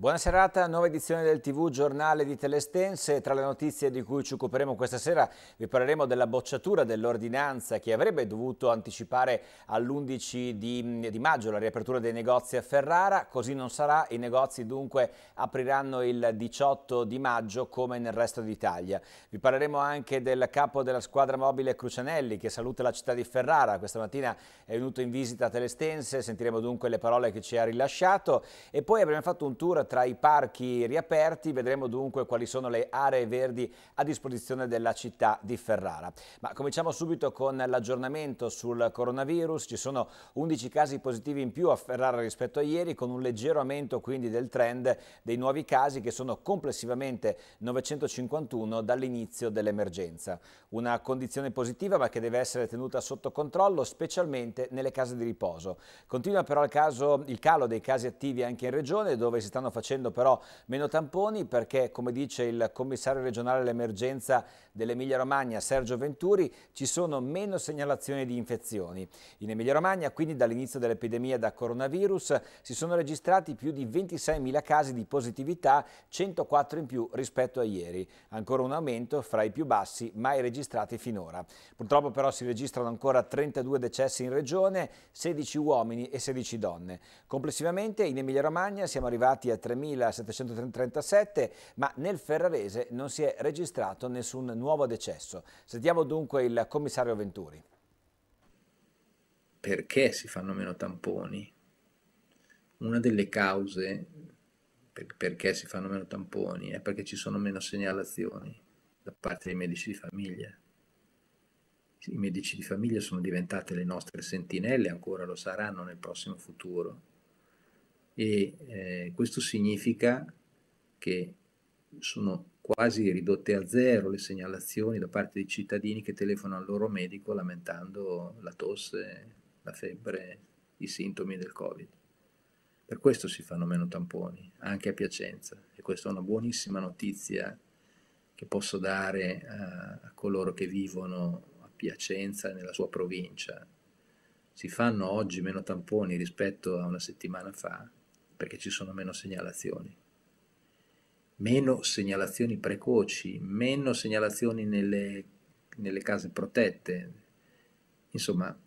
Buona serata, nuova edizione del TV Giornale di Telestense. Tra le notizie di cui ci occuperemo questa sera vi parleremo della bocciatura dell'ordinanza che avrebbe dovuto anticipare all'11 di, di, maggio la riapertura dei negozi a Ferrara. Così non sarà, i negozi dunque apriranno il 18 di maggio come nel resto d'Italia. Vi parleremo anche del capo della squadra mobile Crucianelli che saluta la città di Ferrara. Questa mattina è venuto in visita a Telestense, sentiremo dunque le parole che ci ha rilasciato e poi abbiamo fatto un tour tra i parchi riaperti, vedremo dunque quali sono le aree verdi a disposizione della città di Ferrara. Ma cominciamo subito con l'aggiornamento sul coronavirus, ci sono 11 casi positivi in più a Ferrara rispetto a ieri con un leggero aumento quindi del trend dei nuovi casi che sono complessivamente 951 dall'inizio dell'emergenza. Una condizione positiva ma che deve essere tenuta sotto controllo specialmente nelle case di riposo. Continua però il, caso, il calo dei casi attivi anche in regione dove si stanno facendo facendo però meno tamponi perché, come dice il commissario regionale all'emergenza dell'Emilia Romagna, Sergio Venturi, ci sono meno segnalazioni di infezioni. In Emilia Romagna, quindi dall'inizio dell'epidemia da coronavirus, si sono registrati più di 26.000 casi di positività, 104 in più rispetto a ieri. Ancora un aumento fra i più bassi mai registrati finora. Purtroppo però si registrano ancora 32 decessi in regione, 16 uomini e 16 donne. Complessivamente in Emilia Romagna siamo arrivati a 3.000 3737, ma nel Ferrarese non si è registrato nessun nuovo decesso. Sentiamo dunque il commissario Venturi. Perché si fanno meno tamponi? Una delle cause per, perché si fanno meno tamponi è perché ci sono meno segnalazioni da parte dei medici di famiglia. I medici di famiglia sono diventate le nostre sentinelle, ancora lo saranno nel prossimo futuro e eh, questo significa che sono quasi ridotte a zero le segnalazioni da parte dei cittadini che telefonano al loro medico lamentando la tosse, la febbre, i sintomi del Covid. Per questo si fanno meno tamponi, anche a Piacenza, e questa è una buonissima notizia che posso dare a, a coloro che vivono a Piacenza e nella sua provincia. Si fanno oggi meno tamponi rispetto a una settimana fa, perché ci sono meno segnalazioni. Meno segnalazioni precoci, meno segnalazioni nelle, nelle case protette. Insomma,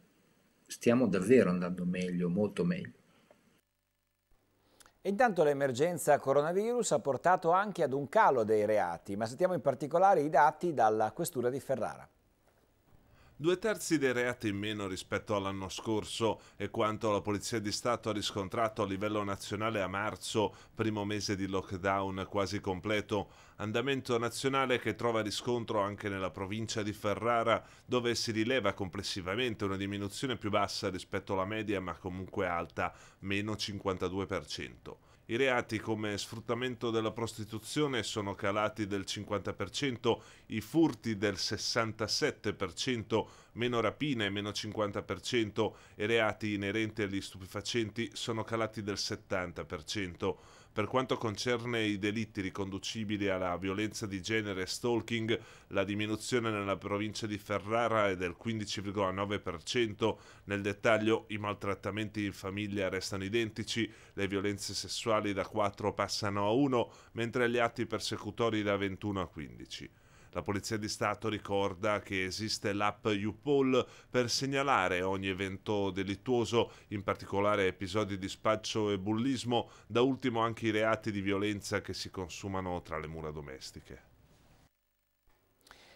stiamo davvero andando meglio, molto meglio. Intanto l'emergenza coronavirus ha portato anche ad un calo dei reati, ma sentiamo in particolare i dati dalla Questura di Ferrara due terzi dei reati in meno rispetto all'anno scorso e quanto la Polizia di Stato ha riscontrato a livello nazionale a marzo, primo mese di lockdown quasi completo, andamento nazionale che trova riscontro anche nella provincia di Ferrara, dove si rileva complessivamente una diminuzione più bassa rispetto alla media ma comunque alta, meno 52%. I reati come sfruttamento della prostituzione sono calati del 50%, i furti del 67%, meno rapine meno 50% e reati inerenti agli stupefacenti sono calati del 70%. Per quanto concerne i delitti riconducibili alla violenza di genere e stalking, la diminuzione nella provincia di Ferrara è del 15,9%, nel dettaglio i maltrattamenti in famiglia restano identici, le violenze sessuali da 4 passano a 1, mentre gli atti persecutori da 21 a 15. La Polizia di Stato ricorda che esiste l'app UPOL per segnalare ogni evento delittuoso, in particolare episodi di spaccio e bullismo, da ultimo anche i reati di violenza che si consumano tra le mura domestiche.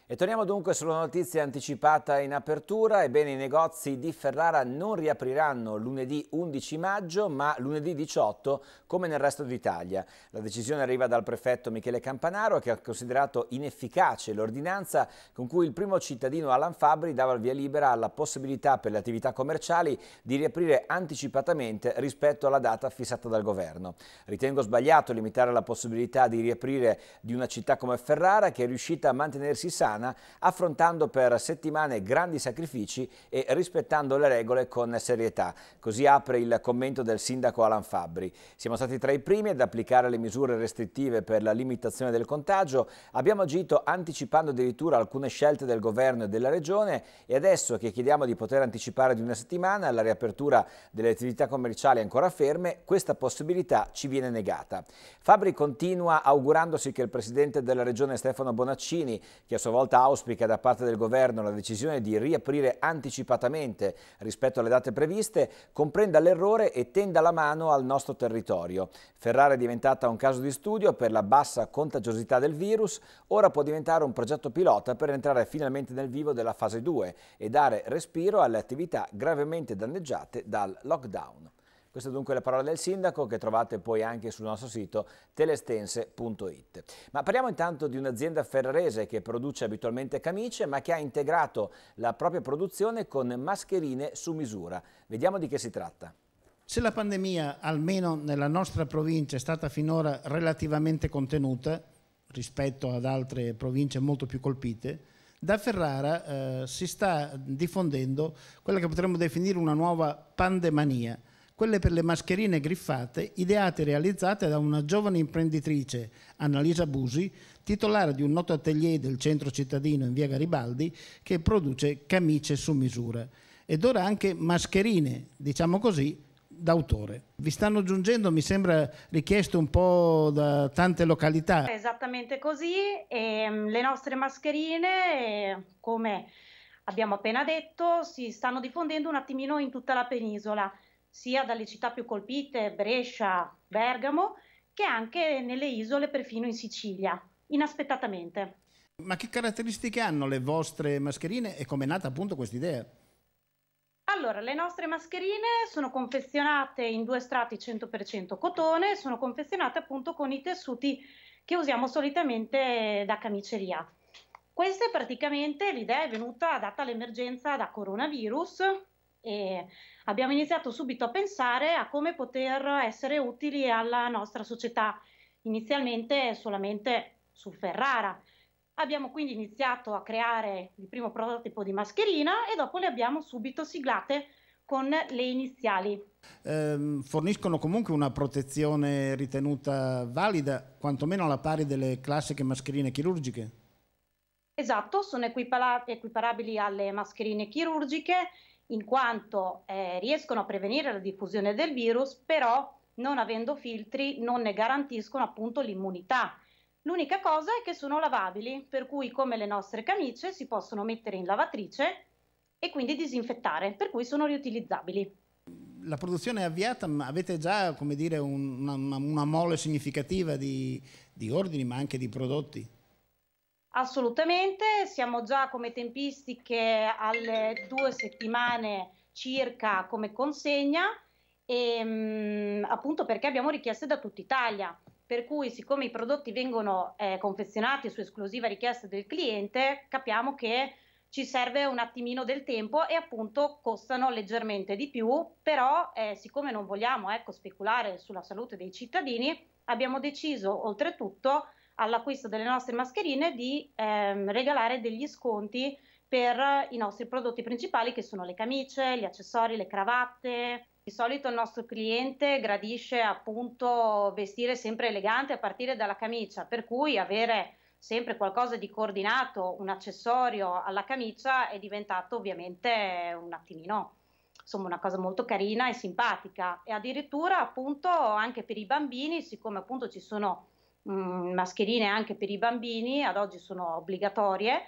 E torniamo dunque sulla notizia anticipata in apertura, ebbene i negozi di Ferrara non riapriranno lunedì 11 maggio ma lunedì 18 come nel resto d'Italia. La decisione arriva dal prefetto Michele Campanaro che ha considerato inefficace l'ordinanza con cui il primo cittadino Alan Fabri dava il via libera alla possibilità per le attività commerciali di riaprire anticipatamente rispetto alla data fissata dal governo. Ritengo sbagliato limitare la possibilità di riaprire di una città come Ferrara che è riuscita a mantenersi sana italiana, affrontando per settimane grandi sacrifici e rispettando le regole con serietà. Così apre il commento del sindaco Alan Fabbri. Siamo stati tra i primi ad applicare le misure restrittive per la limitazione del contagio, abbiamo agito anticipando addirittura alcune scelte del governo e della regione e adesso che chiediamo di poter anticipare di una settimana la riapertura delle attività commerciali ancora ferme, questa possibilità ci viene negata. Fabri continua augurandosi che il presidente della regione Stefano Bonaccini, che a sua volta Nota auspica da parte del governo la decisione di riaprire anticipatamente rispetto alle date previste, comprenda l'errore e tenda la mano al nostro territorio. Ferrara è diventata un caso di studio per la bassa contagiosità del virus, ora può diventare un progetto pilota per entrare finalmente nel vivo della fase 2 e dare respiro alle attività gravemente danneggiate dal lockdown. Queste dunque le parole del sindaco che trovate poi anche sul nostro sito telestense.it. Ma parliamo intanto di un'azienda ferrarese che produce abitualmente camicie ma che ha integrato la propria produzione con mascherine su misura. Vediamo di che si tratta. Se la pandemia, almeno nella nostra provincia, è stata finora relativamente contenuta rispetto ad altre province molto più colpite, da Ferrara eh, si sta diffondendo quella che potremmo definire una nuova pandemania, quelle per le mascherine griffate, ideate e realizzate da una giovane imprenditrice, Annalisa Busi, titolare di un noto atelier del centro cittadino in via Garibaldi, che produce camicie su misura. Ed ora anche mascherine, diciamo così, d'autore. Vi stanno giungendo, mi sembra, richieste un po' da tante località. Esattamente così, e ehm, le nostre mascherine, come abbiamo appena detto, si stanno diffondendo un attimino in tutta la penisola sia dalle città più colpite, Brescia, Bergamo, che anche nelle isole, perfino in Sicilia, inaspettatamente. Ma che caratteristiche hanno le vostre mascherine e come è nata appunto questa idea? Allora, le nostre mascherine sono confezionate in due strati 100% cotone, sono confezionate appunto con i tessuti che usiamo solitamente da camiceria. Questa è praticamente l'idea è venuta data l'emergenza da coronavirus e abbiamo iniziato subito a pensare a come poter essere utili alla nostra società, inizialmente solamente su Ferrara. Abbiamo quindi iniziato a creare il primo prototipo di mascherina e dopo le abbiamo subito siglate con le iniziali. Eh, forniscono comunque una protezione ritenuta valida, quantomeno alla pari delle classiche mascherine chirurgiche? Esatto, sono equipara equiparabili alle mascherine chirurgiche in quanto eh, riescono a prevenire la diffusione del virus, però non avendo filtri non ne garantiscono appunto l'immunità. L'unica cosa è che sono lavabili, per cui come le nostre camicie si possono mettere in lavatrice e quindi disinfettare, per cui sono riutilizzabili. La produzione è avviata, ma avete già dire, una, una, mole significativa di, di ordini ma anche di prodotti? Assolutamente, siamo già come tempistiche alle due settimane circa come consegna, e, ehm, mh, appunto perché abbiamo richieste da tutta Italia. Per cui, siccome i prodotti vengono eh, confezionati su esclusiva richiesta del cliente, capiamo che ci serve un attimino del tempo e appunto costano leggermente di più, però eh, siccome non vogliamo ecco, speculare sulla salute dei cittadini, abbiamo deciso oltretutto all'acquisto delle nostre mascherine di ehm, regalare degli sconti per i nostri prodotti principali che sono le camicie, gli accessori, le cravatte. Di solito il nostro cliente gradisce appunto vestire sempre elegante a partire dalla camicia, per cui avere sempre qualcosa di coordinato, un accessorio alla camicia è diventato ovviamente un attimino insomma una cosa molto carina e simpatica e addirittura appunto anche per i bambini, siccome appunto ci sono mh, mhmm, mascherine anche per i bambini, ad oggi sono obbligatorie.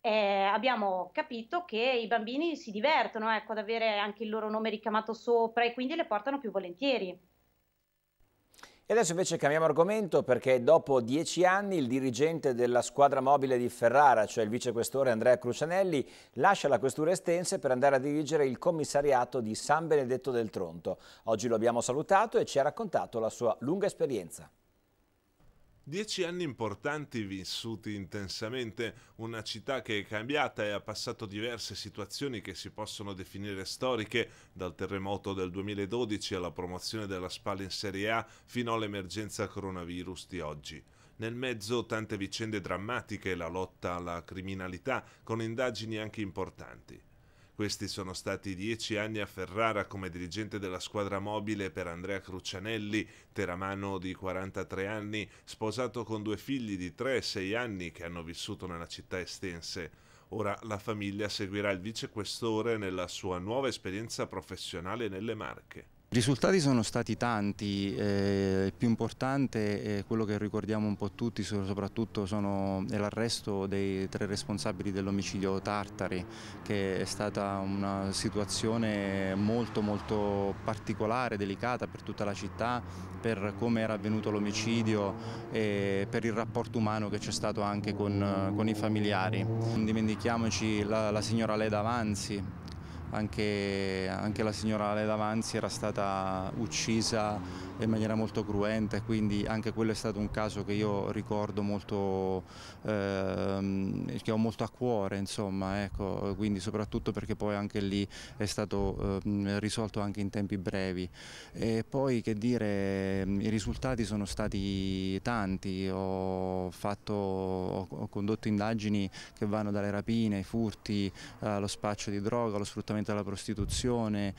Eh, abbiamo capito che i bambini si divertono ecco, ad avere anche il loro nome ricamato sopra e quindi le portano più volentieri. E adesso invece cambiamo argomento perché dopo dieci anni il dirigente della squadra mobile di Ferrara, cioè il vicequestore Andrea Crucianelli, lascia la questura estense per andare a dirigere il commissariato di San Benedetto del Tronto. Oggi lo abbiamo salutato e ci ha raccontato la sua lunga esperienza. Dieci anni importanti vissuti intensamente, una città che è cambiata e ha passato diverse situazioni che si possono definire storiche, dal terremoto del 2012 alla promozione della Spal in Serie A fino all'emergenza coronavirus di oggi. Nel mezzo tante vicende drammatiche, la lotta alla criminalità, con indagini anche importanti. Questi sono stati dieci anni a Ferrara come dirigente della squadra mobile per Andrea Crucianelli, teramano di 43 anni, sposato con due figli di 3 e 6 anni che hanno vissuto nella città estense. Ora la famiglia seguirà il vicequestore nella sua nuova esperienza professionale nelle Marche. I risultati sono stati tanti, eh, il più importante, è quello che ricordiamo un po' tutti, soprattutto sono, è l'arresto dei tre responsabili dell'omicidio Tartari, che è stata una situazione molto molto particolare, delicata per tutta la città, per come era avvenuto l'omicidio e per il rapporto umano che c'è stato anche con, con i familiari. Non dimentichiamoci la, la signora Leda Avanzi, anche, anche la signora Ale Davanzi era stata uccisa in maniera molto cruenta e quindi anche quello è stato un caso che io ricordo molto, ehm, che ho molto a cuore insomma, ecco, quindi soprattutto perché poi anche lì è stato ehm, risolto anche in tempi brevi. E poi che dire, i risultati sono stati tanti, ho, fatto, ho condotto indagini che vanno dalle rapine ai furti, allo spaccio di droga, allo sfruttamento della prostituzione,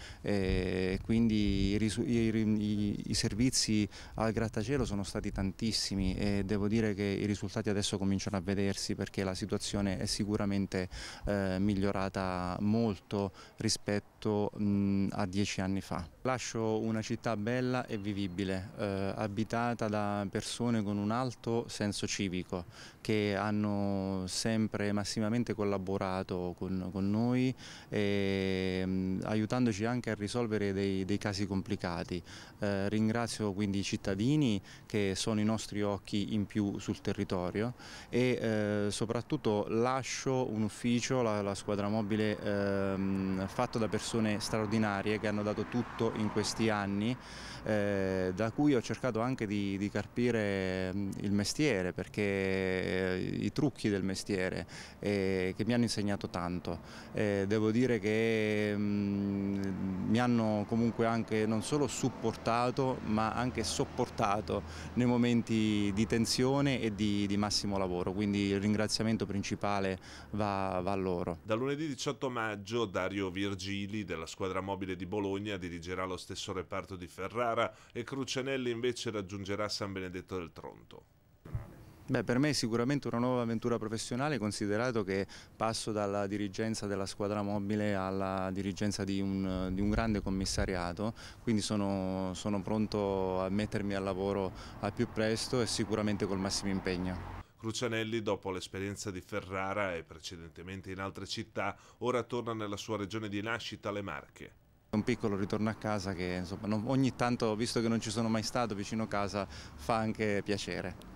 quindi i, i, i, i servizi al grattacielo sono stati tantissimi e devo dire che i risultati adesso cominciano a vedersi perché la situazione è sicuramente eh, migliorata molto rispetto mh, a dieci anni fa. Lascio una città bella e vivibile, eh, abitata da persone con un alto senso civico che hanno sempre massimamente collaborato con, con noi, e, mh, mm, aiutandoci anche a risolvere dei, dei casi complicati. Eh, ringrazio quindi i cittadini che sono i nostri occhi in più sul territorio e eh, soprattutto lascio un ufficio, la, la squadra mobile, ehm, fatto da persone straordinarie che hanno dato tutto in questi anni, eh, da cui ho cercato anche di, di, carpire mm, il mestiere, perché eh, i trucchi del mestiere eh, che mi hanno insegnato tanto. Eh, devo dire che mh, mm, mi hanno comunque anche non solo supportato, ma anche sopportato nei momenti di tensione e di, di massimo lavoro, quindi il ringraziamento principale va, va a loro. Da lunedì 18 maggio Dario Virgili della squadra mobile di Bologna dirigerà tornerà allo stesso reparto di Ferrara e Crucianelli invece raggiungerà San Benedetto del Tronto. Beh, per me è sicuramente una nuova avventura professionale considerato che passo dalla dirigenza della squadra mobile alla dirigenza di un, di un grande commissariato, quindi sono, sono pronto a mettermi al lavoro al più presto e sicuramente col massimo impegno. Crucianelli, dopo l'esperienza di Ferrara e precedentemente in altre città, ora torna nella sua regione di nascita, le Marche un piccolo ritorno a casa che insomma, non, ogni tanto, visto che non ci sono mai stato vicino a casa, fa anche piacere.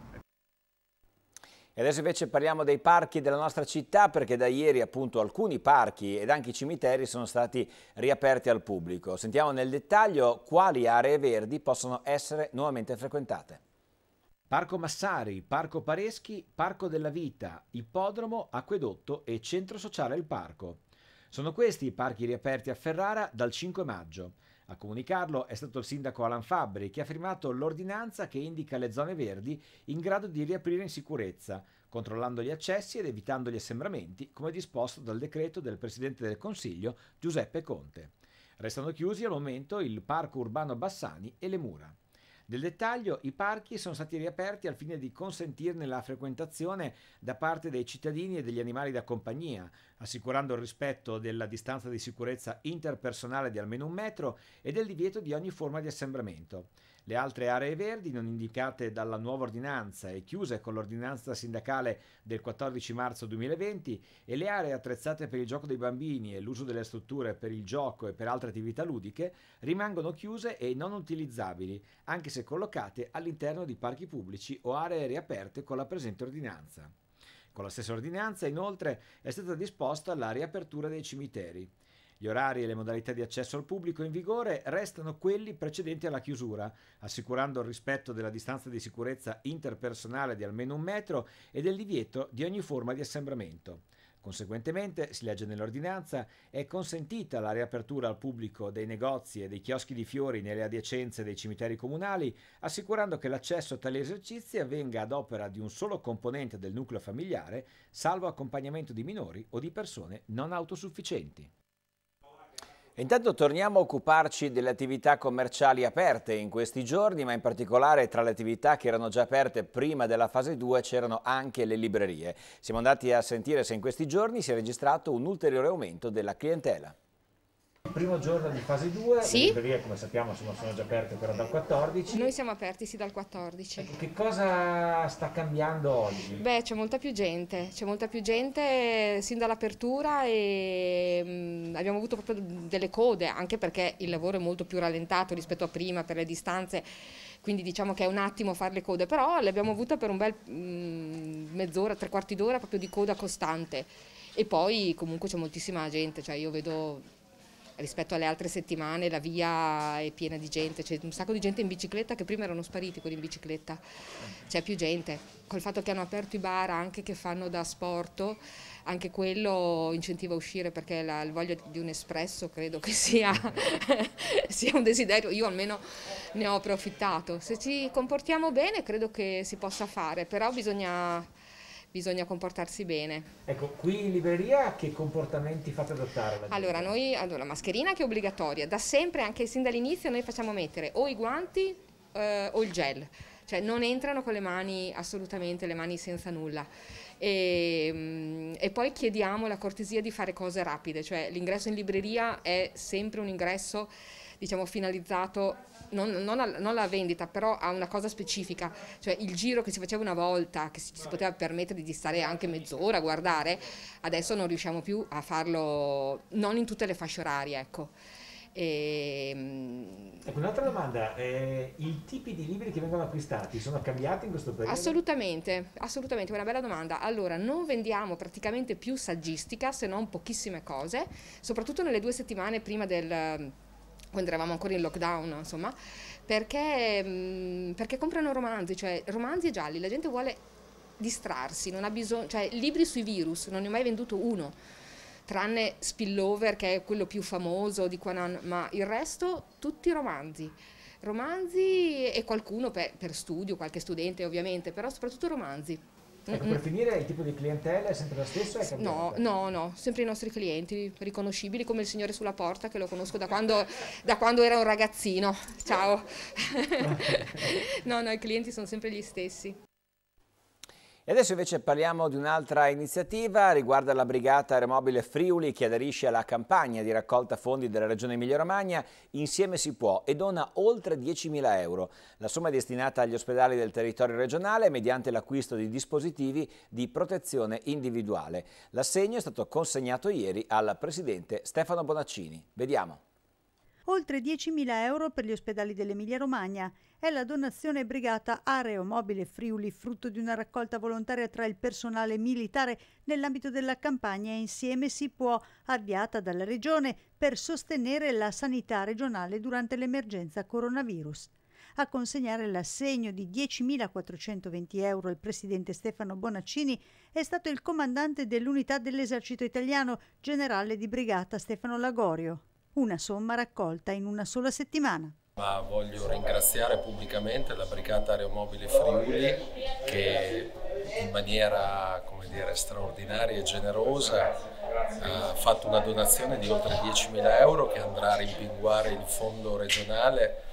E adesso invece parliamo dei parchi della nostra città perché da ieri appunto alcuni parchi ed anche i cimiteri sono stati riaperti al pubblico. Sentiamo nel dettaglio quali aree verdi possono essere nuovamente frequentate. Parco Massari, Parco Pareschi, Parco della Vita, Ippodromo, Acquedotto e Centro Sociale Il Parco. Sono questi i parchi riaperti a Ferrara dal 5 maggio. A comunicarlo è stato il sindaco Alan Fabbri che ha firmato l'ordinanza che indica le zone verdi in grado di riaprire in sicurezza, controllando gli accessi ed evitando gli assembramenti, come disposto dal decreto del Presidente del Consiglio Giuseppe Conte. Restano chiusi al momento il Parco Urbano Bassani e le Mura. Del dettaglio, i parchi sono stati riaperti al fine di consentirne la frequentazione da parte dei cittadini e degli animali da compagnia, assicurando il rispetto della distanza di sicurezza interpersonale di almeno un metro e del divieto di ogni forma di assembramento. Le altre aree verdi non indicate dalla nuova ordinanza e chiuse con l'ordinanza sindacale del 14 marzo 2020 e le aree attrezzate per il gioco dei bambini e l'uso delle strutture per il gioco e per altre attività ludiche rimangono chiuse e non utilizzabili, anche se collocate all'interno di parchi pubblici o aree riaperte con la presente ordinanza. Con la stessa ordinanza, inoltre, è stata disposta la riapertura dei cimiteri. Gli orari e le modalità di accesso al pubblico in vigore restano quelli precedenti alla chiusura, assicurando il rispetto della distanza di sicurezza interpersonale di almeno un metro e del divieto di ogni forma di assembramento. Conseguentemente, si legge nell'ordinanza, è consentita la riapertura al pubblico dei negozi e dei chioschi di fiori nelle adiacenze dei cimiteri comunali, assicurando che l'accesso a tali esercizi avvenga ad opera di un solo componente del nucleo familiare, salvo accompagnamento di minori o di persone non autosufficienti. Intanto torniamo a occuparci delle attività commerciali aperte in questi giorni, ma in particolare tra le attività che erano già aperte prima della fase 2 c'erano anche le librerie. Siamo andati a sentire se in questi giorni si è registrato un ulteriore aumento della clientela. Il primo giorno di fase 2, sì? le librerie come sappiamo sono, sono già aperte però dal 14. Noi siamo aperti sì dal 14. Ecco, che cosa sta cambiando oggi? Beh c'è molta più gente, c'è molta più gente eh, sin dall'apertura e mh, mm, abbiamo avuto proprio delle code anche perché il lavoro è molto più rallentato rispetto a prima per le distanze quindi diciamo che è un attimo fare le code però le abbiamo avute per un bel mm, mezz'ora, tre quarti d'ora proprio di coda costante e poi comunque c'è moltissima gente, cioè io vedo rispetto alle altre settimane la via è piena di gente, c'è un sacco di gente in bicicletta che prima erano spariti quelli in bicicletta, c'è più gente, col fatto che hanno aperto i bar anche che fanno da sport, anche quello incentiva a uscire perché la, il voglio di un espresso credo che sia, sia un desiderio, io almeno ne ho approfittato, se ci comportiamo bene credo che si possa fare, però bisogna bisogna comportarsi bene. Ecco, qui in libreria che comportamenti fate adottare? Allora, noi, allora, mascherina che è obbligatoria, da sempre, anche sin dall'inizio, noi facciamo mettere o i guanti eh, o il gel cioè non entrano con le mani assolutamente, le mani senza nulla. E, ehm, e poi chiediamo la cortesia di fare cose rapide, cioè l'ingresso in libreria è sempre un ingresso diciamo finalizzato non, non, alla, non alla vendita, però a una cosa specifica, cioè il giro che si faceva una volta, che si, si poteva permettere di stare anche mezz'ora a guardare, adesso non riusciamo più a farlo, non in tutte le fasce orarie, ecco. E... Ehm, ecco, un'altra domanda, eh, i tipi di libri che vengono acquistati sono cambiati in questo periodo? Assolutamente, assolutamente, una bella domanda. Allora, non vendiamo praticamente più saggistica se non pochissime cose, soprattutto nelle due settimane prima del quando eravamo ancora in lockdown, insomma, perché, mm, perché comprano romanzi, cioè romanzi e gialli, la gente vuole distrarsi, non ha bisogno, cioè libri sui virus, non ne ho mai venduto uno, tranne Spillover che è quello più famoso di Quanan, ma il resto tutti romanzi. Romanzi e qualcuno per, per studio, qualche studente ovviamente, però soprattutto romanzi. Ecco, per finire, il tipo di clientela è sempre la stessa? no, no, no, sempre i nostri clienti riconoscibili, come il signore sulla porta che lo conosco da quando, da quando era un ragazzino. Ciao. no, no, i clienti sono sempre gli stessi. E adesso invece parliamo di un'altra iniziativa, riguarda la Brigata Aeromobile Friuli che aderisce alla campagna di raccolta fondi della Regione Emilia-Romagna Insieme si può e dona oltre 10.000 euro. La somma è destinata agli ospedali del territorio regionale mediante l'acquisto di dispositivi di protezione individuale. L'assegno è stato consegnato ieri al Presidente Stefano Bonaccini. Vediamo oltre 10.000 euro per gli ospedali dell'Emilia-Romagna. È la donazione brigata Aeromobile Friuli, frutto di una raccolta volontaria tra il personale militare nell'ambito della campagna Insieme si può, avviata dalla Regione, per sostenere la sanità regionale durante l'emergenza coronavirus. A consegnare l'assegno di 10.420 euro al presidente Stefano Bonaccini è stato il comandante dell'unità dell'esercito italiano, generale di brigata Stefano Lagorio una somma raccolta in una sola settimana. Ma voglio ringraziare pubblicamente la Brigata Aeromobile Friuli che in maniera dire, straordinaria e generosa ha fatto una donazione di oltre 10.000 euro che andrà a rimpinguare il fondo regionale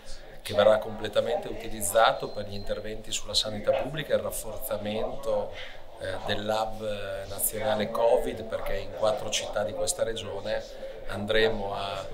che verrà completamente utilizzato per gli interventi sulla sanità pubblica e il rafforzamento eh, del lab eh, nazionale Covid perché in quattro città di questa regione andremo a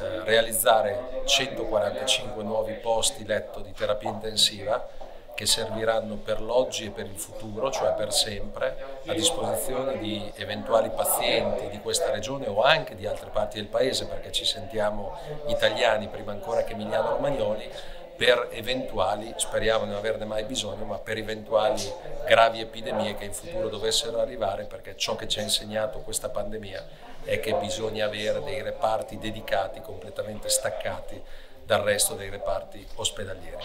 eh, realizzare 145 nuovi posti letto di terapia intensiva che serviranno per l'oggi e per il futuro, cioè per sempre, a disposizione di eventuali pazienti di questa regione o anche di altre parti del paese, perché ci sentiamo italiani prima ancora che emiliano-romagnoli, per eventuali, speriamo non averne mai bisogno, ma per eventuali gravi epidemie che in futuro dovessero arrivare, perché ciò che ci ha insegnato questa pandemia è che bisogna avere dei reparti dedicati, completamente staccati dal resto dei reparti ospedalieri.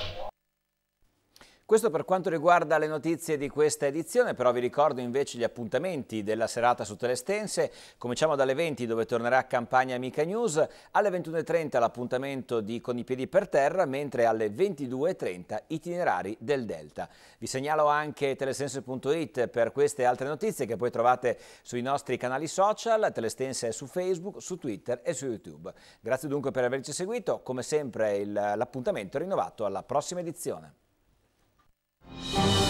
Questo per quanto riguarda le notizie di questa edizione, però vi ricordo invece gli appuntamenti della serata su Telestense. Cominciamo dalle 20 dove tornerà Campagna Amica News, alle 21.30 l'appuntamento di Con i piedi per terra, mentre alle 22.30 itinerari del Delta. Vi segnalo anche telestense.it per queste altre notizie che poi trovate sui nostri canali social, Telestense è su Facebook, su Twitter e su YouTube. Grazie dunque per averci seguito, come sempre l'appuntamento è rinnovato alla prossima edizione. Thank you.